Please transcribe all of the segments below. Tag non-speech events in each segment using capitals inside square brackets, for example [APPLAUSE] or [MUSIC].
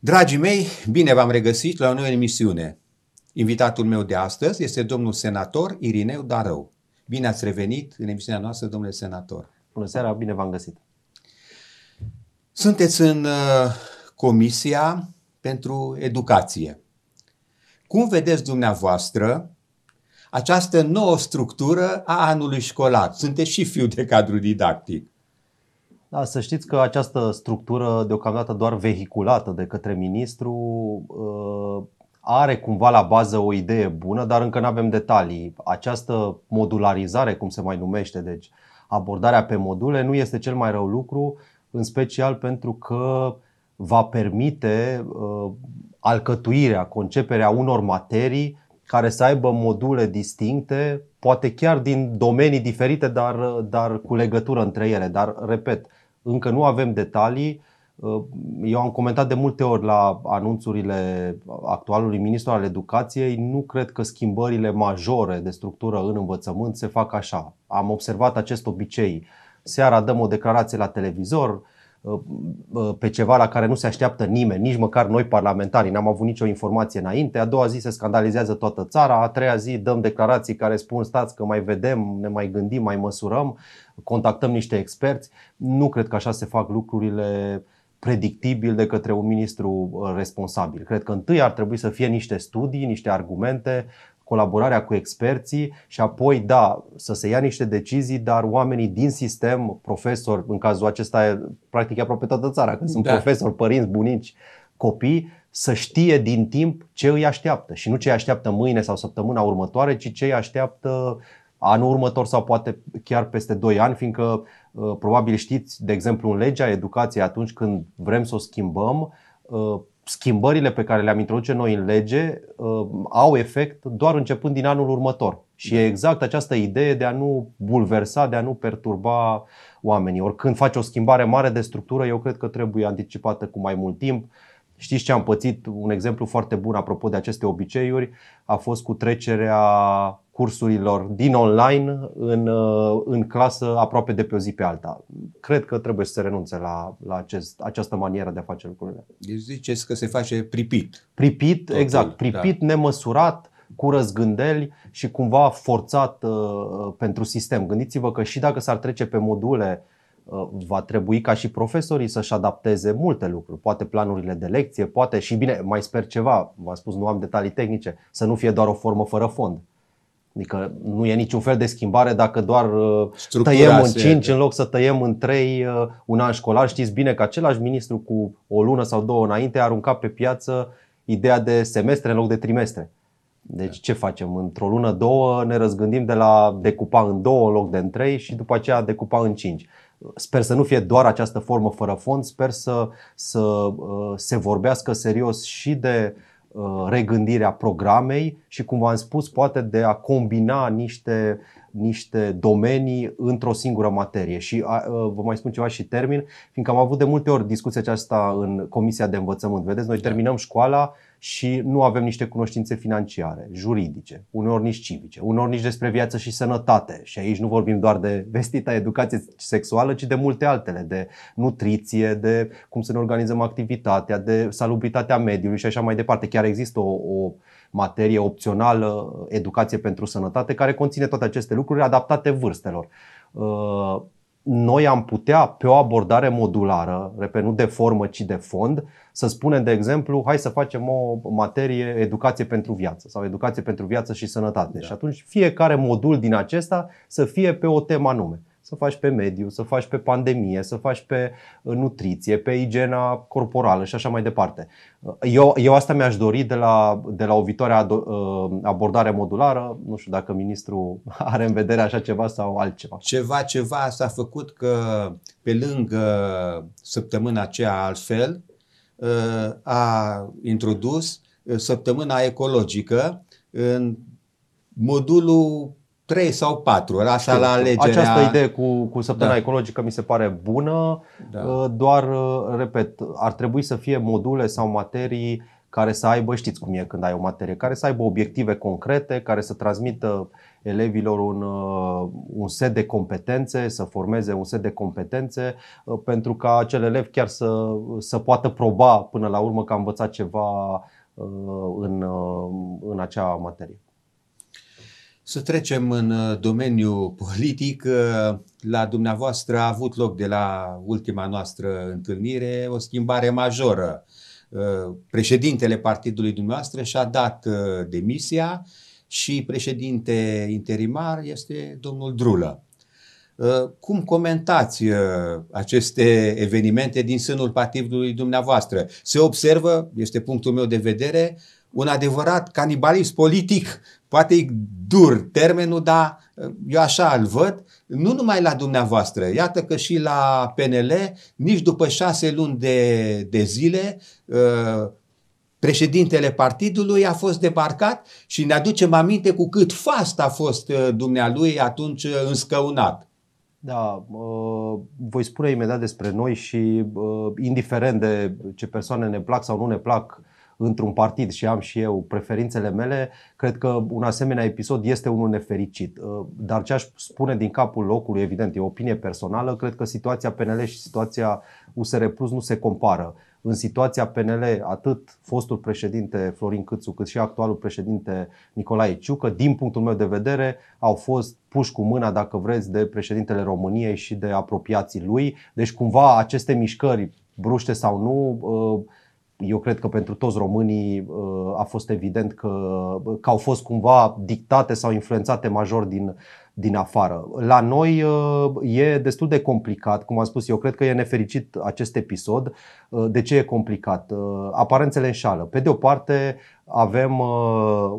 Dragii mei, bine v-am regăsit la o nouă emisiune. Invitatul meu de astăzi este domnul senator Irineu Darău. Bine ați revenit în emisiunea noastră, domnule senator. Bună seara, bine v-am găsit. Sunteți în uh, Comisia pentru Educație. Cum vedeți dumneavoastră această nouă structură a anului școlar? Sunteți și fiu de cadru didactic. Da, să știți că această structură, deocamdată doar vehiculată de către ministru, ă, are cumva la bază o idee bună, dar încă nu avem detalii. Această modularizare, cum se mai numește, deci abordarea pe module, nu este cel mai rău lucru, în special pentru că va permite ă, alcătuirea, conceperea unor materii care să aibă module distincte, poate chiar din domenii diferite, dar, dar cu legătură între ele. Dar, repet, încă nu avem detalii. Uh, eu am comentat de multe ori la anunțurile actualului ministru al educației, nu cred că schimbările majore de structură în învățământ se fac așa. Am observat acest obicei. Seara dăm o declarație la televizor, Uh, uh, pe ceva la care nu se așteaptă nimeni, nici măcar noi parlamentarii, n-am avut nicio informație înainte, a doua zi se scandalizează toată țara, a treia zi dăm declarații care spun stați că mai vedem, ne mai gândim, mai măsurăm, contactăm niște experți. Nu cred că așa se fac lucrurile predictibil de către un ministru uh, responsabil. Cred că întâi ar trebui să fie niște studii, niște argumente, colaborarea cu experții și apoi, da, să se ia niște decizii, dar oamenii din sistem, profesori, în cazul acesta e practic aproape toată țara, că sunt da. profesori, părinți, bunici, copii, să știe din timp ce îi așteaptă și nu ce îi așteaptă mâine sau săptămâna următoare, ci ce îi așteaptă anul următor sau poate chiar peste 2 ani, fiindcă uh, probabil știți, de exemplu, în legea educației, atunci când vrem să o schimbăm, uh, schimbările pe care le-am introduce noi în lege uh, au efect doar începând din anul următor. Și da. e exact această idee de a nu bulversa, de a nu perturba oamenii. Oricând faci o schimbare mare de structură, eu cred că trebuie anticipată cu mai mult timp. Uh, Știți ce am pățit? Un exemplu foarte bun apropo de aceste obiceiuri a fost cu trecerea cursurilor din online în, uh, în clasă aproape de pe o zi pe alta. Cred că trebuie să se renunțe la, la acest, această manieră de a face lucrurile. Deci ziceți că se face pripit. Pripit, Totul, exact. Da. Pripit, da. nemăsurat, cu răzgândeli și cumva forțat uh, uh, pentru sistem. Gândiți-vă că și dacă s-ar trece pe module uh, Uh, va trebui ca și profesorii să-și adapteze multe lucruri, poate planurile de lecție, poate și bine, mai sper ceva, v-am spus, nu am detalii tehnice, să nu fie doar o formă fără fond. Adică nu e niciun fel de schimbare dacă doar uh, Structura tăiem în 5 în loc să tăiem în 3 uh, un an școlar. Știți bine că același ministru cu o lună sau două înainte a aruncat pe piață ideea de semestre în loc de trimestre. Deci ce facem? Într-o lună, două ne răzgândim de la decupa în două în loc de în trei și după aceea decupa în cinci. Sper să nu fie doar această formă fără fond, sper să, să uh, se vorbească serios și de uh, regândirea programei și, cum v-am spus, poate de a combina niște, niște domenii într-o singură materie. Și a, uh, vă mai spun ceva și termin, fiindcă am avut de multe ori discuția aceasta în Comisia de Învățământ. Vedeți, noi da. terminăm școala, și nu avem niște cunoștințe financiare, juridice, uneori nici civice, uneori nici despre viață și sănătate. Și aici nu vorbim doar de vestita educație sexuală, ci de multe altele, de nutriție, de cum să ne organizăm activitatea, de salubritatea mediului și așa mai departe. Chiar există o, o materie opțională, educație pentru sănătate, care conține toate aceste lucruri adaptate vârstelor. Uh, noi am putea, pe o abordare modulară, repet, nu de formă, ci de fond, să spunem, de exemplu, hai să facem o materie educație pentru viață sau educație pentru viață și sănătate. Da. Și atunci fiecare modul din acesta să fie pe o temă anume. Să faci pe mediu, să faci pe pandemie, să faci pe uh, nutriție, pe igiena corporală și așa mai departe. Uh, eu, eu asta mi-aș dori de la, de la o viitoare uh, abordare modulară. Nu știu dacă ministrul [LAUGHS] are în vedere așa ceva sau altceva. Ceva, ceva s-a făcut că pe lângă săptămâna aceea altfel a introdus săptămâna ecologică în modulul trei sau patru, era asta la alegerea... Această idee cu, cu săptămâna da. ecologică mi se pare bună, da. Uh, doar, uh, repet, ar trebui să fie module sau materii care să aibă, știți cum e când ai o materie, care să aibă obiective concrete, care să transmită elevilor un, uh, un set de competențe, să formeze un set de competențe, pentru ca acel elev chiar să, să poată proba până la urmă că a învățat ceva în, în acea materie. Să trecem în uh, domeniul politic. Uh, la dumneavoastră a avut loc de la ultima noastră întâlnire o schimbare majoră. Uh, președintele partidului dumneavoastră și-a dat demisia și președinte interimar este domnul Drulă. Cum comentați aceste evenimente din sânul partidului dumneavoastră? Se observă, este punctul meu de vedere, un adevărat canibalism politic Poate e dur termenul, dar uh, eu așa îl văd, nu numai la dumneavoastră, iată că și la PNL, nici după șase luni de, de zile, uh, președintele partidului a fost debarcat și ne aducem aminte cu cât fast a fost uh, dumnealui atunci înscăunat. Da, voi spune imediat despre noi și indiferent de ce persoane ne plac sau nu ne plac, într-un partid și am și eu preferințele mele, cred că un asemenea episod este unul nefericit. Uh, dar ce aș spune din capul locului, evident, e o opinie personală, cred că situația PNL și situația USR Plus nu se compară. În situația PNL, atât fostul președinte Florin Câțu, cât și actualul președinte Nicolae Ciucă, din punctul meu de vedere, au fost puși cu mâna, dacă vreți, de președintele României și de apropiații lui. Deci, cumva, aceste mișcări, bruște sau nu, uh, eu cred că pentru toți românii uh, a fost evident că, uh, că au fost cumva dictate sau influențate major din, din afară. La noi uh, e destul de complicat, cum am spus, eu cred că e nefericit acest episod. De ce e complicat? Aparențele înșală. Pe de o parte, avem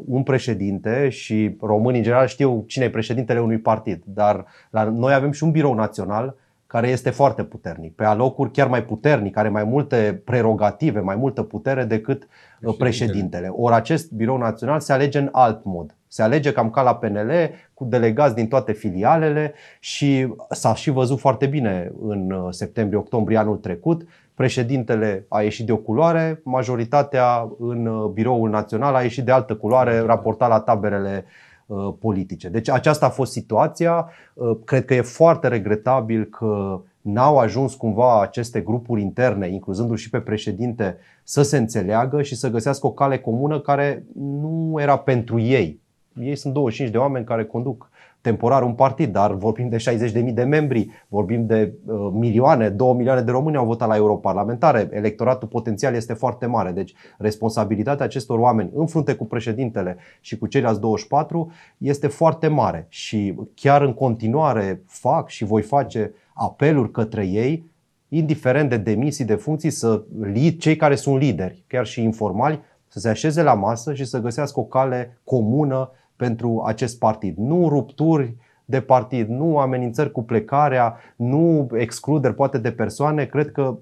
un președinte și românii în general știu cine e președintele unui partid, dar la noi avem și un birou național care este foarte puternic, pe alocuri chiar mai puternic, are mai multe prerogative, mai multă putere decât uh, președintele. președintele. Ori acest birou național se alege în alt mod. Se alege cam ca la PNL, cu delegați din toate filialele și s-a și văzut foarte bine în uh, septembrie-octombrie anul trecut. Președintele a ieșit de o culoare, majoritatea în uh, biroul național a ieșit de altă culoare, exact. raportat la taberele uh, Uh, politice. Deci aceasta a fost situația. Uh, cred că e foarte regretabil că n-au ajuns cumva aceste grupuri interne, incluzându-l și pe președinte, să se înțeleagă și să găsească o cale comună care nu era pentru ei. Ei sunt 25 de oameni care conduc temporar un partid, dar vorbim de 60.000 de membri, vorbim de uh, milioane, 2 milioane de români au votat la europarlamentare, electoratul potențial este foarte mare. Deci responsabilitatea acestor oameni în frunte cu președintele și cu ceilalți 24 este foarte mare și chiar în continuare fac și voi face apeluri către ei indiferent de demisii de funcții, să lead, cei care sunt lideri, chiar și informali, să se așeze la masă și să găsească o cale comună pentru acest partid. Nu rupturi de partid, nu amenințări cu plecarea, nu excluderi poate de persoane. Cred că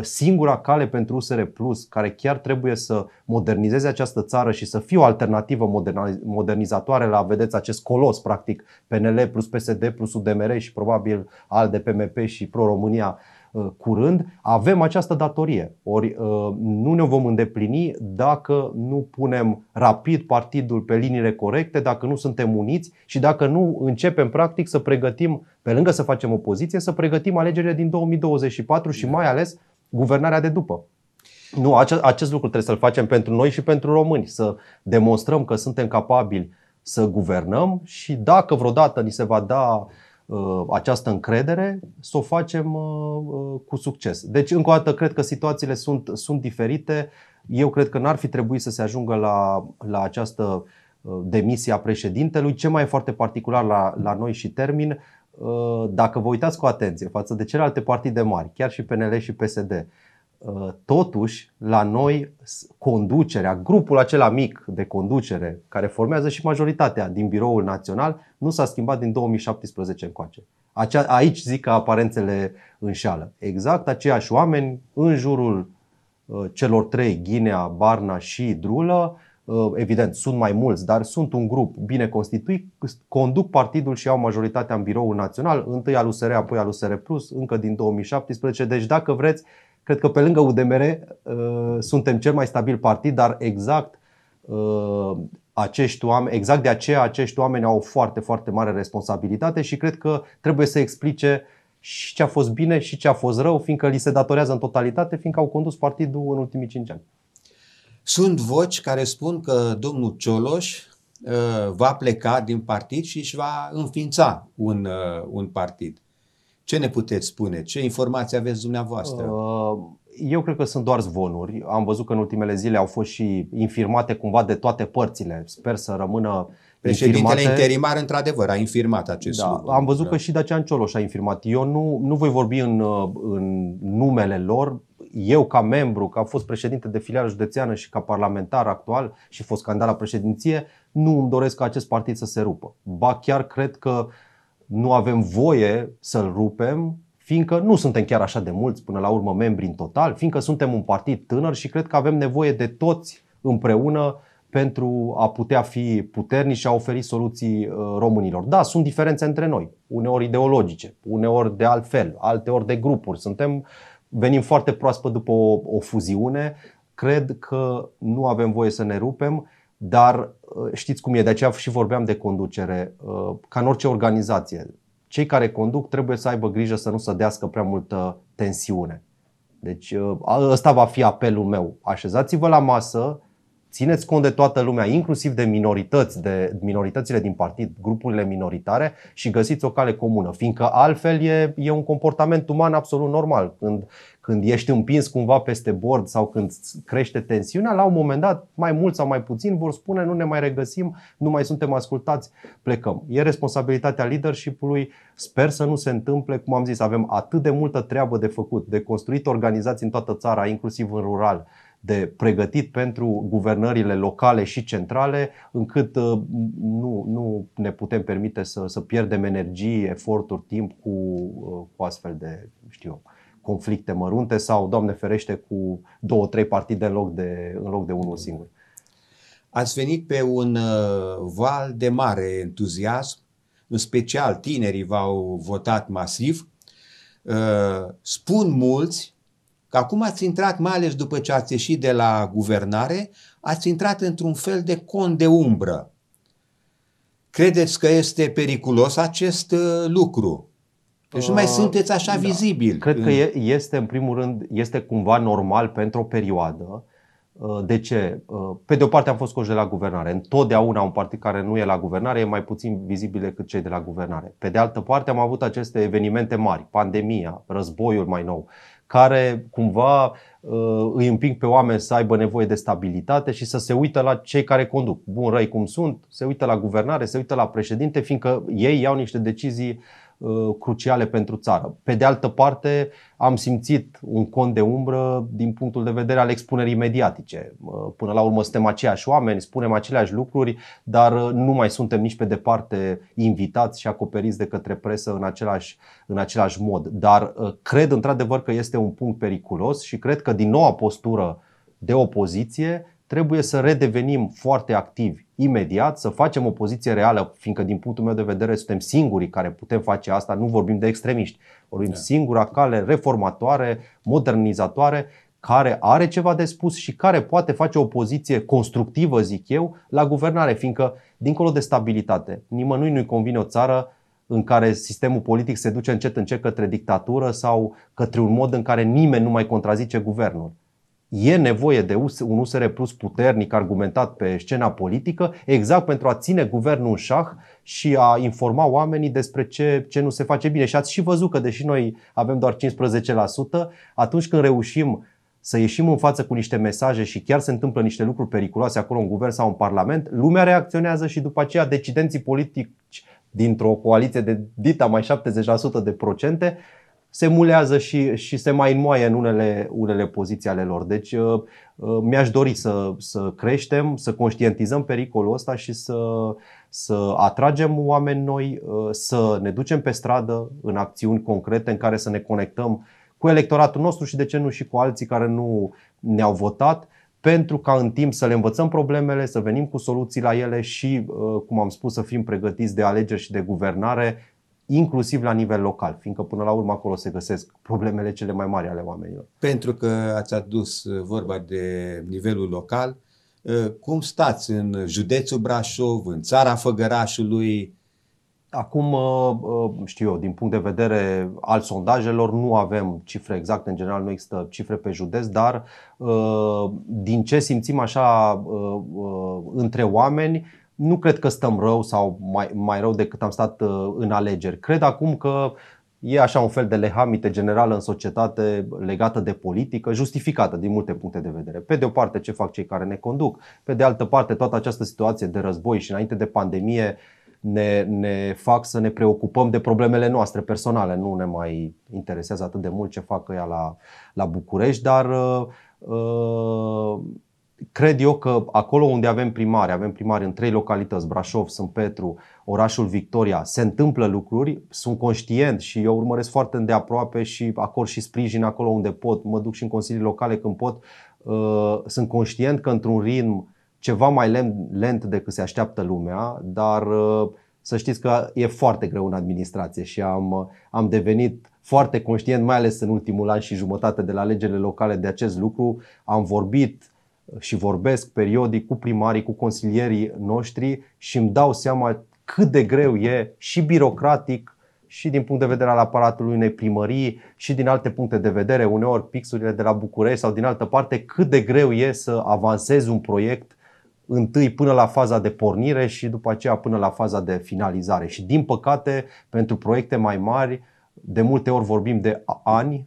singura cale pentru USR Plus, care chiar trebuie să modernizeze această țară și să fie o alternativă modernizatoare la, vedeți, acest colos, practic, PNL plus PSD plus UDMR și probabil al de PMP și Pro-România Uh, curând, avem această datorie. Ori uh, nu ne vom îndeplini dacă nu punem rapid partidul pe liniile corecte, dacă nu suntem uniți și dacă nu începem practic să pregătim, pe lângă să facem opoziție, să pregătim alegerile din 2024 și da. mai ales guvernarea de după. Nu, acest, acest lucru trebuie să-l facem pentru noi și pentru români, să demonstrăm că suntem capabili să guvernăm și dacă vreodată ni se va da uh, Uh, această încredere, să o facem uh, uh, cu succes. Deci, încă o dată, cred că situațiile sunt, sunt diferite. Eu cred că n-ar fi trebuit să se ajungă la, la această demisie a președintelui. Ce mai e foarte particular la, la noi și termin, dacă vă uitați cu atenție față de celelalte partide mari, chiar și PNL și PSD, Uh, totuși la noi conducerea, grupul acela mic de conducere care formează și majoritatea din biroul național nu s-a schimbat din 2017 încoace. aici zic că aparențele înșală. Exact aceiași oameni în jurul uh, celor trei, Ghinea, Barna și Drulă, uh, evident, sunt mai mulți, dar sunt un grup bine constituit, conduc partidul și au majoritatea în biroul național, întâi al USR, apoi al USR Plus, încă din 2017. Deci, dacă vreți, Cred că pe lângă UDMR uh, suntem cel mai stabil partid, dar exact uh, acești oameni, exact de aceea acești oameni au o foarte, foarte mare responsabilitate și cred că trebuie să explice și ce a fost bine și ce a fost rău, fiindcă li se datorează în totalitate, fiindcă au condus partidul în ultimii cinci ani. Sunt voci care spun că domnul Cioloș uh, va pleca din partid și își va înființa un, un partid. Ce ne puteți spune? Ce informații aveți dumneavoastră? Uh, eu cred că sunt doar zvonuri. Am văzut că în ultimele zile au fost și infirmate cumva de toate părțile. Sper să rămână Președintele infirmate. interimar, într-adevăr, a infirmat acest da, lucru. Am văzut da. că și Dacian Cioloș a infirmat. Eu nu, nu voi vorbi în, uh, în numele lor. Eu, ca membru, că am fost președinte de filială județeană și ca parlamentar actual și fost candidat la președinție, nu îmi doresc ca acest partid să se rupă. Ba chiar cred că uh, nu avem voie să-l rupem, fiindcă nu suntem chiar așa de mulți până la urmă membri în total, fiindcă suntem un partid tânăr și cred că avem nevoie de toți împreună pentru a putea fi puternici și a oferi soluții uh, românilor. Da, sunt diferențe între noi, uneori ideologice, uneori de altfel, alteori de grupuri. Suntem, venim foarte proaspăt după o, o fuziune, cred că nu avem voie să ne rupem dar uh, știți cum e, de aceea și vorbeam de conducere. Uh, ca în orice organizație, cei care conduc trebuie să aibă grijă să nu se dească prea multă tensiune. Deci uh, ăsta va fi apelul meu. Așezați-vă la masă, țineți cont de toată lumea, inclusiv de minorități, de minoritățile din partid, grupurile minoritare și găsiți o cale comună, fiindcă altfel e, e un comportament uman absolut normal. Când, când ești împins cumva peste bord sau când crește tensiunea, la un moment dat, mai mult sau mai puțin, vor spune nu ne mai regăsim, nu mai suntem ascultați, plecăm. E responsabilitatea leadership-ului, sper să nu se întâmple, cum am zis, avem atât de multă treabă de făcut, de construit organizații în toată țara, inclusiv în rural, de pregătit pentru guvernările locale și centrale, încât uh, nu, nu ne putem permite să, să pierdem energie, eforturi, timp cu, uh, cu astfel de, știu conflicte mărunte sau, Doamne ferește, cu două, trei partide în loc de, în loc de unul singur. Ați venit pe un uh, val de mare entuziasm, în special tinerii v-au votat masiv. Spun mulți Că acum ați intrat, mai ales după ce ați ieșit de la guvernare, ați intrat într-un fel de con de umbră. Credeți că este periculos acest uh, lucru? Deci nu mai uh, sunteți așa da. vizibil. Cred că este, în primul rând, este cumva normal pentru o perioadă. Uh, de ce? Pe de o parte am fost coș de la guvernare. Întotdeauna un partid care nu e la guvernare e mai puțin vizibil decât cei de la guvernare. Pe de altă parte am avut aceste evenimente mari, pandemia, războiul mai nou care cumva uh, îi împing pe oameni să aibă nevoie de stabilitate și să se uită la cei care conduc. Bun, răi cum sunt, se uită la guvernare, se uită la președinte, fiindcă ei iau niște decizii uh, Uh, cruciale pentru țară. Pe de altă parte, am simțit un cont de umbră din punctul de vedere al expunerii mediatice. Uh, până la urmă suntem aceiași oameni, spunem aceleași lucruri, dar uh, nu mai suntem nici pe departe invitați și acoperiți de către presă în același, în același mod. Dar cred într-adevăr că este un punct periculos și cred că din noua postură de opoziție trebuie să redevenim foarte activi imediat, să facem o poziție reală, fiindcă din punctul meu de vedere suntem singurii care putem face asta, nu vorbim de extremiști, vorbim da. singura cale reformatoare, modernizatoare, care are ceva de spus și care poate face o poziție constructivă, zic eu, la guvernare, fiindcă, dincolo de stabilitate, nimănui nu-i convine o țară în care sistemul politic se duce încet încet către dictatură sau către un mod în care nimeni nu mai contrazice guvernul e nevoie de un USR Plus puternic, argumentat pe scena politică, exact pentru a ține guvernul în șah și a informa oamenii despre ce, ce nu se face bine. Și ați și văzut că, deși noi avem doar 15%, atunci când reușim să ieșim în față cu niște mesaje și chiar se întâmplă niște lucruri periculoase acolo în guvern sau în parlament, lumea reacționează și după aceea decidenții politici dintr-o coaliție de dita mai 70% de procente se mulează și, și se mai înmoaie în unele, unele poziții ale lor. Deci uh, uh, mi-aș dori să, să creștem, să conștientizăm pericolul ăsta și să, să atragem oameni noi, uh, să ne ducem pe stradă în acțiuni concrete în care să ne conectăm cu electoratul nostru și de ce nu și cu alții care nu ne-au votat pentru ca în timp să le învățăm problemele, să venim cu soluții la ele și, cum am spus, să fim pregătiți de alegeri și de guvernare inclusiv la nivel local, fiindcă până la urmă acolo se găsesc problemele cele mai mari ale oamenilor. Pentru că ați adus uh, vorba de nivelul local, uh, cum stați în județul Brașov, în țara Făgărașului? Acum, uh, știu eu, din punct de vedere al sondajelor, nu avem cifre exacte, în general nu există cifre pe județ, dar din ce simțim așa între oameni, nu cred că stăm rău sau mai, mai rău decât am stat uh, în alegeri. Cred acum că e așa un fel de lehamite generală în societate legată de politică, justificată din multe puncte de vedere. Pe de o parte ce fac cei care ne conduc, pe de altă parte toată această situație de război și înainte de pandemie ne, ne fac să ne preocupăm de problemele noastre personale. Nu ne mai interesează atât de mult ce fac ea la, la București, dar uh, uh cred eu că acolo unde avem primari, avem primari în trei localități, Brașov, Sunt Petru, orașul Victoria, se întâmplă lucruri, sunt conștient și eu urmăresc foarte îndeaproape și acord și sprijin acolo unde pot, mă duc și în consilii locale când pot, uh, sunt conștient că într-un ritm ceva mai lent decât se așteaptă lumea, dar uh, să știți că e foarte greu în administrație și am, am devenit foarte conștient, mai ales în ultimul an și jumătate de la legele locale de acest lucru. Am vorbit, și vorbesc periodic cu primarii, cu consilierii noștri și îmi dau seama cât de greu e și birocratic și din punct de vedere al aparatului unei primării și din alte puncte de vedere, uneori pixurile de la București sau din altă parte, cât de greu e să avansezi un proiect întâi până la faza de pornire și după aceea până la faza de finalizare. Și din păcate, pentru proiecte mai mari, de multe ori vorbim de ani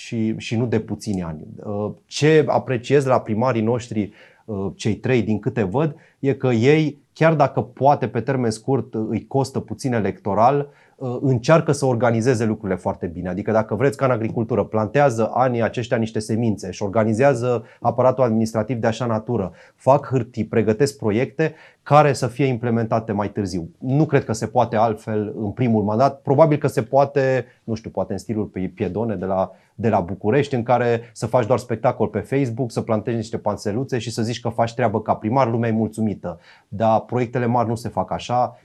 și, și nu de puțini ani. Uh, ce apreciez la primarii noștri, uh, cei trei din câte văd, e că ei, chiar dacă poate pe termen scurt îi costă puțin electoral, Uh, încearcă să organizeze lucrurile foarte bine. Adică dacă vreți ca în agricultură, plantează anii aceștia niște semințe și organizează aparatul administrativ de așa natură, fac hârtii, pregătesc proiecte care să fie implementate mai târziu. Nu cred că se poate altfel în primul mandat, probabil că se poate, nu știu, poate în stilul pe piedone de la, de la București, în care să faci doar spectacol pe Facebook, să plantezi niște panseluțe și să zici că faci treabă ca primar, lumea e mulțumită. Dar proiectele mari nu se fac așa,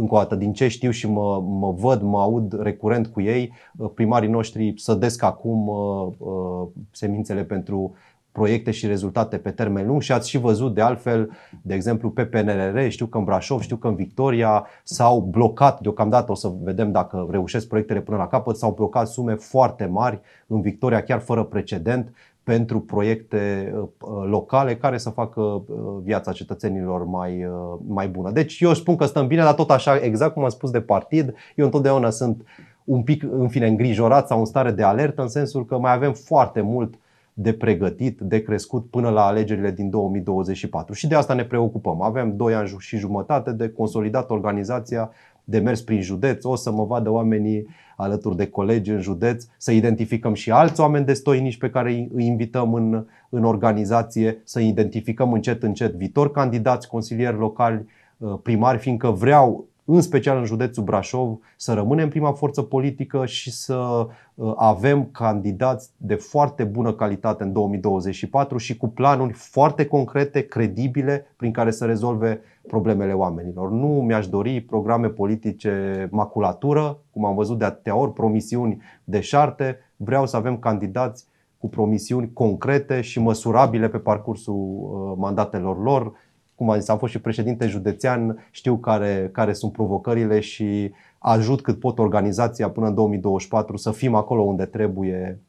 încă o dată, din ce știu și mă, mă văd, mă aud recurent cu ei, primarii noștri sădesc acum uh, uh, semințele pentru uh, proiecte și rezultate pe termen lung și ați și văzut de altfel, de exemplu, pe PNRR, știu că în Brașov, știu că în Victoria s-au blocat deocamdată, o să vedem dacă reușesc proiectele până la capăt, s-au blocat sume foarte mari în Victoria, chiar fără precedent, pentru proiecte uh, uh, locale care să facă uh, viața cetățenilor mai, mai bună. Deci eu spun că stăm bine, dar tot așa, exact cum am spus de partid, eu întotdeauna sunt un pic, în fine, îngrijorat sau în stare de alertă, în sensul că mai avem foarte mult de pregătit, de crescut până la alegerile din 2024. Și de asta ne preocupăm. Avem 2 ani și jumătate de consolidat organizația, de mers prin județ, o să mă vadă oamenii alături de colegi în județ, să identificăm și alți oameni destoinici pe care îi invităm în, în organizație, să identificăm încet încet viitor candidați, consilieri locali, uh, primari, fiindcă vreau în special în județul Brașov, să rămânem prima forță politică și să uh, avem candidați de foarte bună calitate în 2024 și cu planuri foarte concrete, credibile, prin care să rezolve problemele oamenilor. Nu mi-aș dori programe politice maculatură, cum am văzut de atâtea ori, promisiuni deșarte. Vreau să avem candidați cu promisiuni concrete și măsurabile pe parcursul uh, mandatelor lor, cum am zis, am fost și președinte județean, știu care, care sunt provocările și ajut cât pot organizația până în 2024 să fim acolo unde trebuie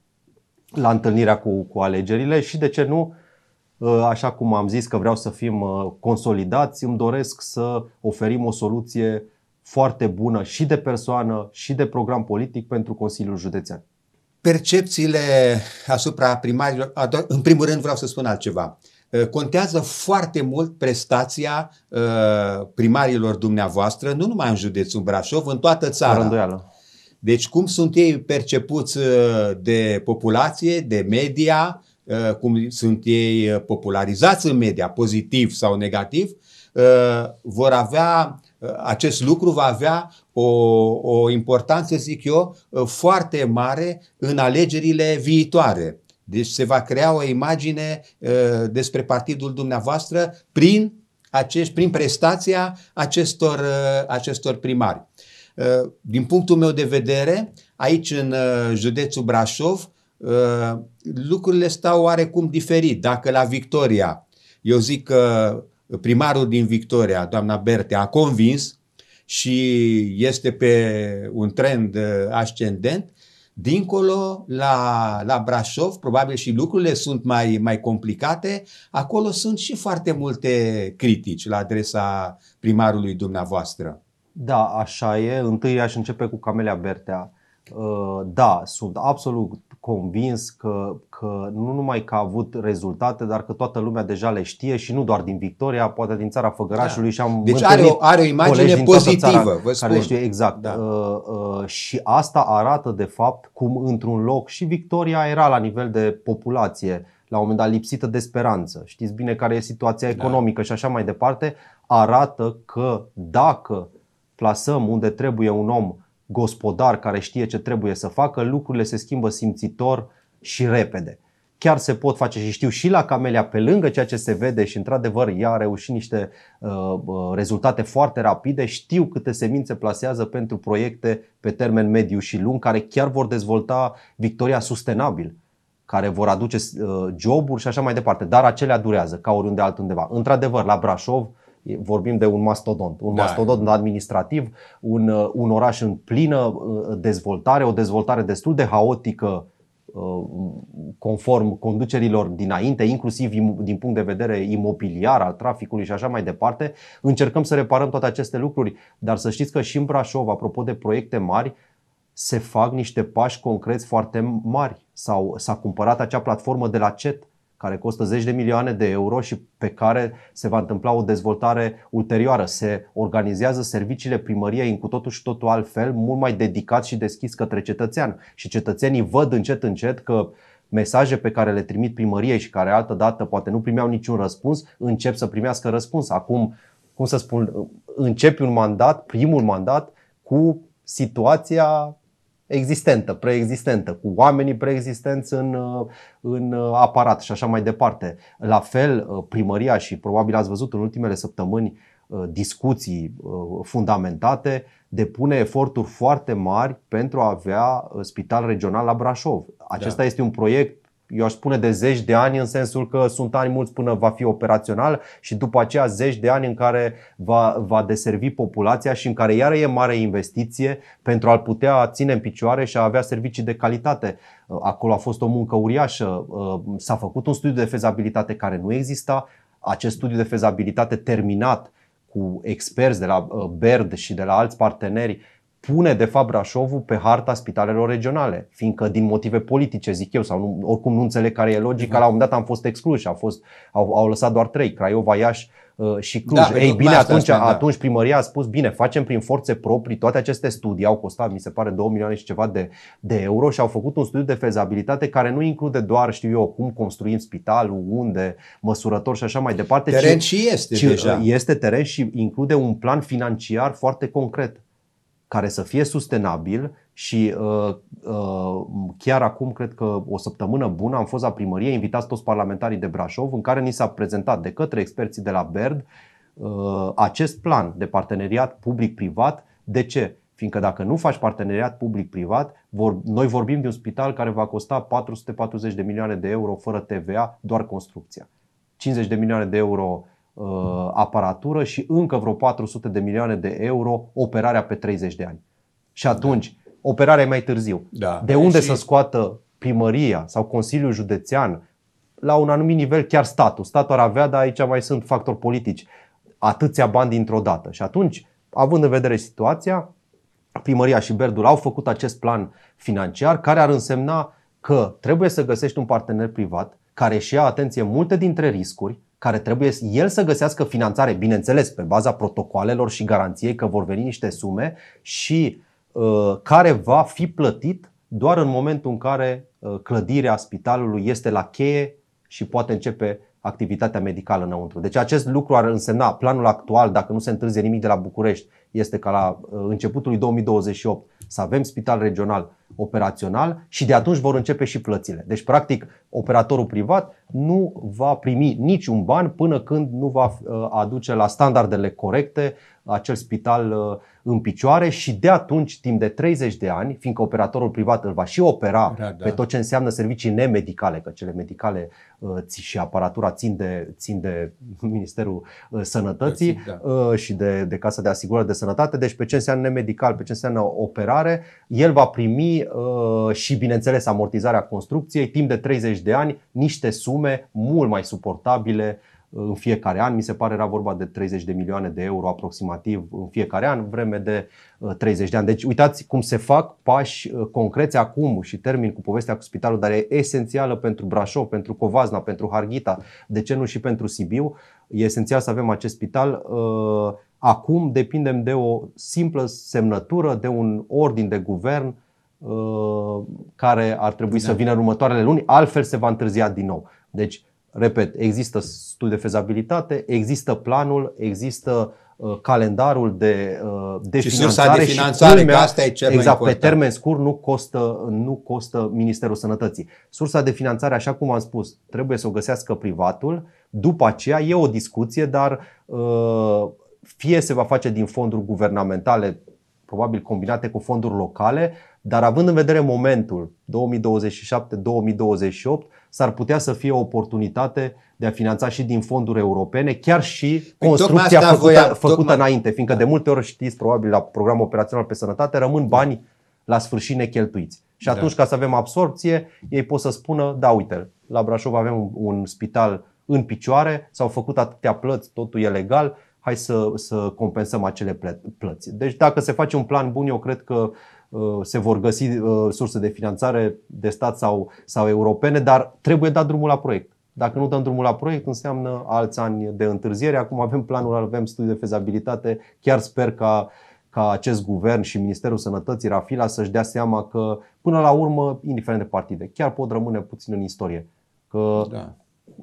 la întâlnirea cu, cu alegerile și de ce nu, ă, așa cum am zis că vreau să fim ă, consolidați, îmi doresc să oferim o soluție foarte bună și de persoană și de program politic pentru Consiliul Județean. Percepțiile asupra primarilor, în primul rând vreau să spun altceva. Eh, contează foarte mult prestația eh, primarilor dumneavoastră, nu numai în județul Brașov, în toată țara. Deci cum sunt ei percepuți eh, de populație, de media, cum sunt ei popularizați în media, pozitiv sau negativ, vor avea, acest lucru va avea o, o importanță, zic eu, foarte mare în alegerile viitoare. Deci se va crea o imagine uh, despre partidul dumneavoastră prin, acești, prin prestația acestor, uh, acestor primari. Uh, din punctul meu de vedere, aici în uh, județul Brașov, uh, lucrurile stau oarecum diferit. Dacă la Victoria, eu zic că primarul din Victoria, doamna Berte, a convins și este pe un trend uh, ascendent, Dincolo, la, la Brașov, probabil și lucrurile sunt mai, mai complicate, acolo sunt și foarte multe critici la adresa primarului dumneavoastră. Da, așa e. Întâi aș începe cu Camelia Bertea. Uh, da, sunt absolut convins că, că nu numai că a avut rezultate, dar că toată lumea deja le știe și nu doar din Victoria, poate din țara Făgărașului da. și am Deci are o, are o imagine pozitivă, vă spun. Care știe exact. Da. Uh, uh, și asta arată de fapt cum într-un loc și Victoria era la nivel de populație la un moment dat lipsită de speranță, știți bine care e situația da. economică da. și așa mai departe, arată că dacă plasăm unde trebuie un om gospodar care știe ce trebuie să facă, lucrurile se schimbă simțitor și repede. Chiar se pot face și știu și la Camelia pe lângă ceea ce se vede și într-adevăr ea a reușit niște uh, uh rezultate foarte rapide, știu câte semințe plasează pentru proiecte pe termen mediu și lung care chiar vor dezvolta victoria sustenabil care vor aduce uh, joburi și așa mai departe, dar acelea durează ca oriunde altundeva. Într-adevăr, la Brașov vorbim de un mastodont, un da. mastodont administrativ, un, uh, un oraș în plină uh, dezvoltare, o dezvoltare destul de haotică uh, conform conducerilor dinainte, inclusiv din punct de vedere imobiliar, al traficului și așa mai departe. Încercăm să reparăm toate aceste lucruri, dar să știți că și în Brașov, apropo de proiecte mari, se fac niște pași concreți foarte mari. S-au, s-a cumpărat acea platformă de la CET, care costă zeci de milioane de euro și pe care se va întâmpla o dezvoltare ulterioară. Se organizează serviciile primăriei în cu totul și totul altfel, mult mai dedicat și deschis către cetățean. Și cetățenii văd încet, încet că mesaje pe care le trimit primăriei și care altă dată poate nu primeau niciun răspuns, încep să primească răspuns. Acum, cum să spun, începi un mandat, primul mandat, cu situația existentă, preexistentă, cu oamenii preexistenți în, uh, în uh, aparat și așa mai departe. La fel, uh, primăria și probabil ați văzut în ultimele săptămâni discuții fundamentate, depune eforturi foarte mari pentru a avea spital regional la Brașov. Acesta da. este un proiect eu aș spune, de zeci de ani, în sensul că sunt ani mulți până va fi operațional și după aceea zeci de ani în care va, va deservi populația și în care iară e mare investiție pentru a-l putea ține în picioare și a avea servicii de calitate. Uh, acolo a fost o muncă uriașă, uh, s-a făcut un studiu de fezabilitate care nu exista, acest studiu de fezabilitate terminat cu experți de la uh, BERD și de la alți parteneri pune de fapt Brașovul pe harta spitalelor regionale, fiindcă din motive politice, zic eu, sau nu, oricum nu înțeleg care e logica, la un moment dat am fost excluși, au, fost, au, au lăsat doar trei, Craiova, Iași uh, și da, Cluj. Da, Ei bine, atunci, astea, da. atunci primăria a spus, bine, facem prin forțe proprii toate aceste studii, au costat, mi se pare, 2 milioane și ceva de, de euro și au făcut un studiu de fezabilitate care nu include doar, știu eu, cum construim spitalul, unde, măsurător și așa mai departe. Teren ci, și este ci, deja. Este teren și include un plan financiar foarte concret care să fie sustenabil și uh, uh, chiar acum, cred că o săptămână bună, am fost la primărie, invitați toți parlamentarii de Brașov, în care ni s-a prezentat de către experții de la BERD uh, acest plan de parteneriat public-privat. De ce? Fiindcă dacă nu faci parteneriat public-privat, vor, noi vorbim de un spital care va costa 440 de milioane de euro fără TVA, doar construcția. 50 de milioane de euro uh, Uh, aparatură și încă vreo 400 de milioane de euro operarea pe 30 de ani. Și atunci, da. operarea e mai târziu. Da. De unde și... să scoată primăria sau Consiliul Județean, la un anumit nivel chiar statul. Statul ar avea, dar aici mai sunt factori politici. Atâția bani dintr-o dată. Și atunci, având în vedere situația, primăria și Berdul au făcut acest plan financiar care ar însemna că trebuie să găsești un partener privat care și ia atenție multe dintre riscuri, care trebuie el să găsească finanțare, bineînțeles, pe baza protocoalelor și garanției că vor veni niște sume și uh, care va fi plătit doar în momentul în care uh, clădirea spitalului este la cheie și poate începe activitatea medicală înăuntru. Deci acest lucru ar însemna planul actual, dacă nu se întârzie nimic de la București, este ca la uh, începutul lui 2028 să avem spital regional operațional și de atunci vor începe și plățile. Deci, practic, operatorul privat nu va primi niciun ban până când nu va uh, aduce la standardele corecte acel spital uh, în picioare și de atunci, timp de 30 de ani, fiindcă operatorul privat îl va și opera da, da. pe tot ce înseamnă servicii nemedicale, că cele medicale uh, și aparatura țin de, țin de [LAUGHS] Ministerul uh, Sănătății da. Uh, și de, de Casa de Asigurări de Sănătate, deci pe ce înseamnă nemedical, pe ce înseamnă operare, el va primi și, bineînțeles, amortizarea construcției timp de 30 de ani niște sume mult mai suportabile în fiecare an. Mi se pare era vorba de 30 de milioane de euro aproximativ în fiecare an, vreme de 30 uh, de ani. Deci uitați cum se fac pași uh, concreți acum și termin cu povestea cu spitalul, dar e esențială pentru Brașov, pentru Covazna, pentru Harghita, de ce nu și pentru Sibiu. E esențial să avem acest spital. Uh, acum depindem de o simplă semnătură, de un ordin de guvern care ar trebui da. să vină în următoarele luni, altfel se va întârzia din nou. Deci Repet, există studiul de fezabilitate, există planul, există uh, calendarul de, uh, de și finanțare, de finanțare și culmea, că asta e cel exact, mai pe termen scurt nu costă, nu costă Ministerul Sănătății. Sursa de finanțare, așa cum am spus, trebuie să o găsească privatul, după aceea e o discuție, dar uh, fie se va face din fonduri guvernamentale, probabil combinate cu fonduri locale, dar având în vedere momentul 2027-2028, s-ar putea să fie o oportunitate de a finanța și din fonduri europene, chiar și păi construcția păi, făcută, voia, făcută tocmai... înainte, fiindcă de multe ori știți, probabil, la programul operațional pe sănătate, rămân bani la sfârșit necheltuiți. Și da. atunci, da. ca să avem absorpție, ei pot să spună, da, uite, la Brașov avem un, un spital în picioare, s-au făcut atâtea plăți, totul e legal, hai să, să compensăm acele plăți. Deci dacă se face un plan bun, eu cred că Uh, se vor găsi uh, surse de finanțare de stat sau, sau europene, dar trebuie dat drumul la proiect. Dacă nu dăm drumul la proiect, înseamnă alți ani de întârziere. Acum avem planul, avem studii de fezabilitate. Chiar sper ca, ca acest guvern și Ministerul Sănătății, Rafila, să-și dea seama că, până la urmă, indiferent de partide, chiar pot rămâne puțin în istorie. Că, da.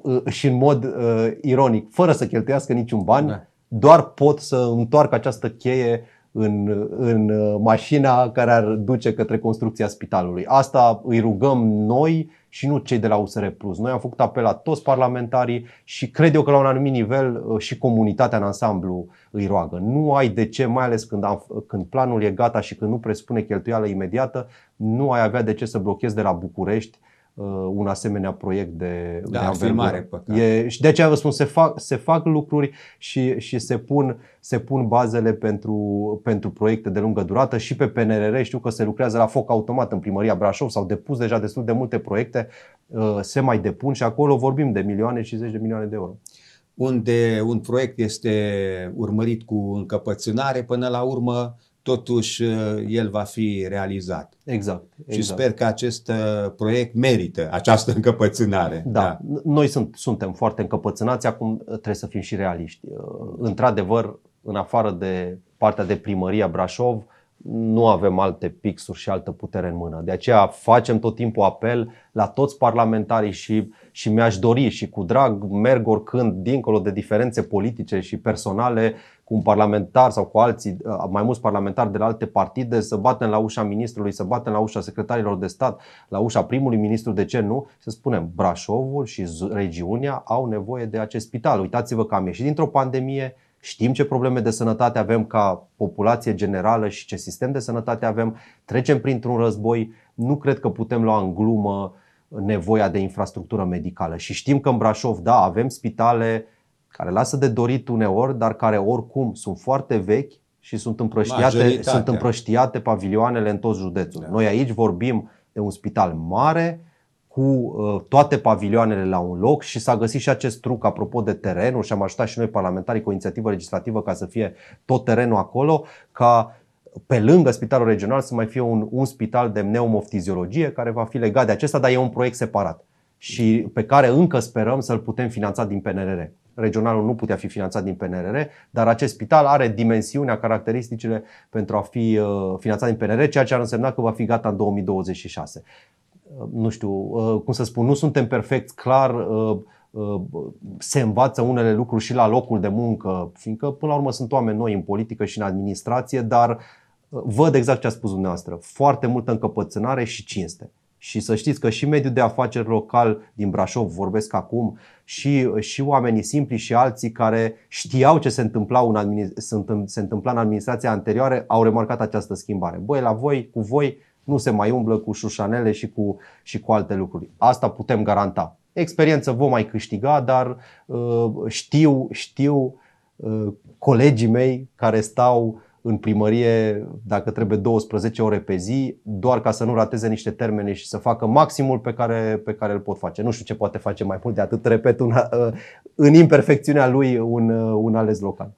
Uh, și în mod uh, ironic, fără să cheltuiască niciun ban, da. doar pot să întoarcă această cheie în, în uh, mașina care ar duce către construcția spitalului. Asta îi rugăm noi și nu cei de la USR Plus. Noi am făcut apel la toți parlamentarii și cred eu că la un anumit nivel uh, și comunitatea în ansamblu îi roagă. Nu ai de ce, mai ales când, am, când planul e gata și când nu presupune cheltuială imediată, nu ai avea de ce să blochezi de la București Uh, un asemenea proiect de, da, de filmare, da. e, Și de aceea vă spun, se fac, se fac lucruri și, și se, pun, se pun bazele pentru, pentru proiecte de lungă durată și pe PNRR știu că se lucrează la foc automat în primăria Brașov, s-au depus deja destul de multe proiecte, uh, se mai depun și acolo vorbim de milioane și zeci de milioane de euro unde un proiect este urmărit cu încăpățânare, până la urmă totuși uh, el va fi realizat. Exact. exact. Și sper că acest uh, proiect merită această încăpățânare. Da. da. Noi sunt, suntem foarte încăpățânați, acum trebuie să fim și realiști. Uh, într-adevăr, în afară de partea de primăria Brașov, nu avem alte pixuri și altă putere în mână. De aceea facem tot timpul apel la toți parlamentarii și, și mi-aș dori și cu drag merg oricând dincolo de diferențe politice și personale cu un parlamentar sau cu alții, uh, mai mulți parlamentari de la alte partide, să batem la ușa ministrului, să batem la ușa secretarilor de stat, la ușa primului ministru, de ce nu? Să spunem, Brașovul și regiunea au nevoie de acest spital. Uitați-vă că am ieșit dintr-o pandemie, Știm ce probleme de sănătate avem ca populație generală și ce sistem de sănătate avem. Trecem printr-un război. Nu cred că putem lua în glumă nevoia de infrastructură medicală. Și știm că în Brașov, da, avem spitale care lasă de dorit uneori, dar care oricum sunt foarte vechi și sunt împrăștiate, sunt împrăștiate pavilioanele în toți județul. Da. Noi aici vorbim de un spital mare cu uh, toate pavilioanele la un loc și s-a găsit și acest truc apropo de terenul și am ajutat și noi parlamentarii cu o inițiativă legislativă ca să fie tot terenul acolo, ca pe lângă spitalul regional să mai fie un, un spital de pneumoftiziologie care va fi legat de acesta, dar e un proiect separat și pe care încă sperăm să-l putem finanța din PNRR. Regionalul nu putea fi finanțat din PNRR, dar acest spital are dimensiunea, caracteristicile pentru a fi uh, finanțat din PNRR, ceea ce ar însemna că va fi gata în 2026 nu știu, uh, cum să spun, nu suntem perfect clar, uh, uh, se învață unele lucruri și la locul de muncă, fiindcă până la urmă sunt oameni noi în politică și în administrație, dar văd exact ce a spus dumneavoastră, foarte multă încăpățânare și cinste. Și să știți că și mediul de afaceri local din Brașov, vorbesc acum, și, și oamenii simpli și alții care știau ce se întâmpla, în administ- se întâmpla în administrația anterioară, au remarcat această schimbare. Băi, la voi, cu voi, nu se mai umblă cu șușanele și cu, și cu alte lucruri. Asta putem garanta. Experiență vom mai câștiga, dar uh, știu, știu uh, colegii mei care stau în primărie, dacă trebuie 12 ore pe zi, doar ca să nu rateze niște termene și să facă maximul pe care, pe care îl pot face. Nu știu ce poate face mai mult de atât, repet, una, uh, în imperfecțiunea lui un, un ales local.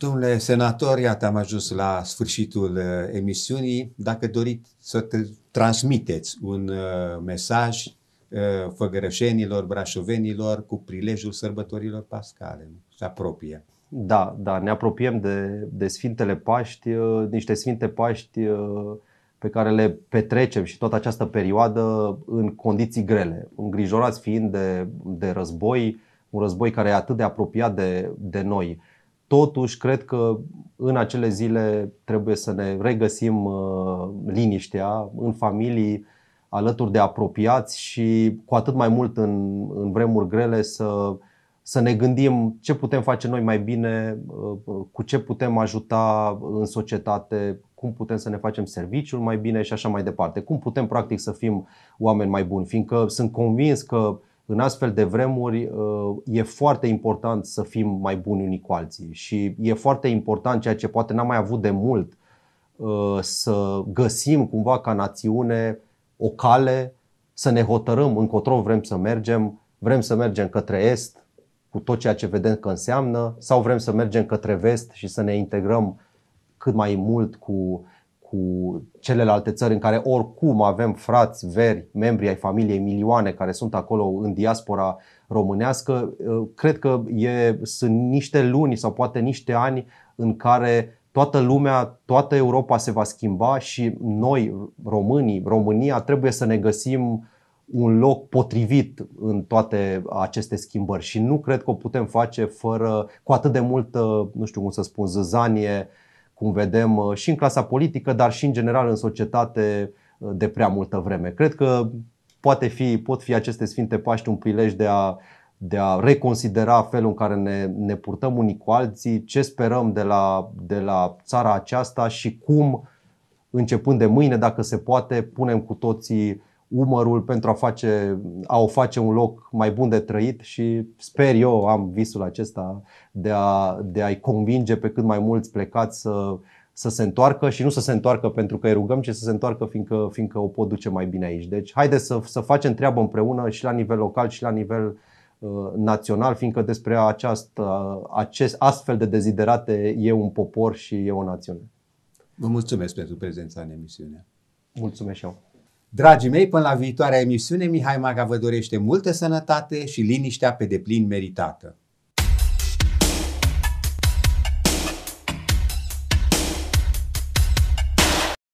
Domnule senator, iată am ajuns la sfârșitul uh, emisiunii. Dacă doriți să te transmiteți un uh, mesaj uh, făgărășenilor, brașovenilor cu prilejul sărbătorilor pascale, se apropie. Da, da, ne apropiem de, de Sfintele Paști, niște Sfinte Paști pe care le petrecem și toată această perioadă în condiții grele, îngrijorați fiind de, de război, un război care e atât de apropiat de, de noi. Totuși, cred că în acele zile trebuie să ne regăsim uh, liniștea în familii, alături de apropiați și cu atât mai mult în, în vremuri grele să, să ne gândim ce putem face noi mai bine, uh, cu ce putem ajuta în societate, cum putem să ne facem serviciul mai bine și așa mai departe. Cum putem practic să fim oameni mai buni, fiindcă sunt convins că în astfel de vremuri uh, e foarte important să fim mai buni unii cu alții și e foarte important ceea ce poate n-am mai avut de mult uh, să găsim cumva ca națiune o cale să ne hotărâm încotro vrem să mergem, vrem să mergem către est cu tot ceea ce vedem că înseamnă sau vrem să mergem către vest și să ne integrăm cât mai mult cu cu celelalte țări în care oricum avem frați, veri, membri ai familiei, milioane care sunt acolo în diaspora românească, uh, cred că e, sunt niște luni sau poate niște ani în care toată lumea, toată Europa se va schimba și noi, românii, România, trebuie să ne găsim un loc potrivit în toate aceste schimbări și nu cred că o putem face fără, cu atât de multă, nu știu cum să spun, zăzanie, cum vedem uh, și în clasa politică, dar și în general în societate uh, de prea multă vreme. Cred că poate fi, pot fi aceste Sfinte Paști un prilej de a, de a reconsidera felul în care ne, ne purtăm unii cu alții, ce sperăm de la, de la țara aceasta și cum, începând de mâine, dacă se poate, punem cu toții umărul pentru a, face, a o face un loc mai bun de trăit și sper eu am visul acesta de, a, de a-i convinge pe cât mai mulți plecați să, să se întoarcă și nu să se întoarcă pentru că îi rugăm, ci să se întoarcă fiindcă, fiindcă o pot duce mai bine aici. Deci haideți să, să facem treabă împreună și la nivel local și la nivel uh, național, fiindcă despre această, uh, acest astfel de deziderate e un popor și e o națiune. Vă mulțumesc pentru prezența în emisiune. Mulțumesc și eu. Dragii mei, până la viitoarea emisiune, Mihai Maga vă dorește multă sănătate și liniștea pe deplin meritată.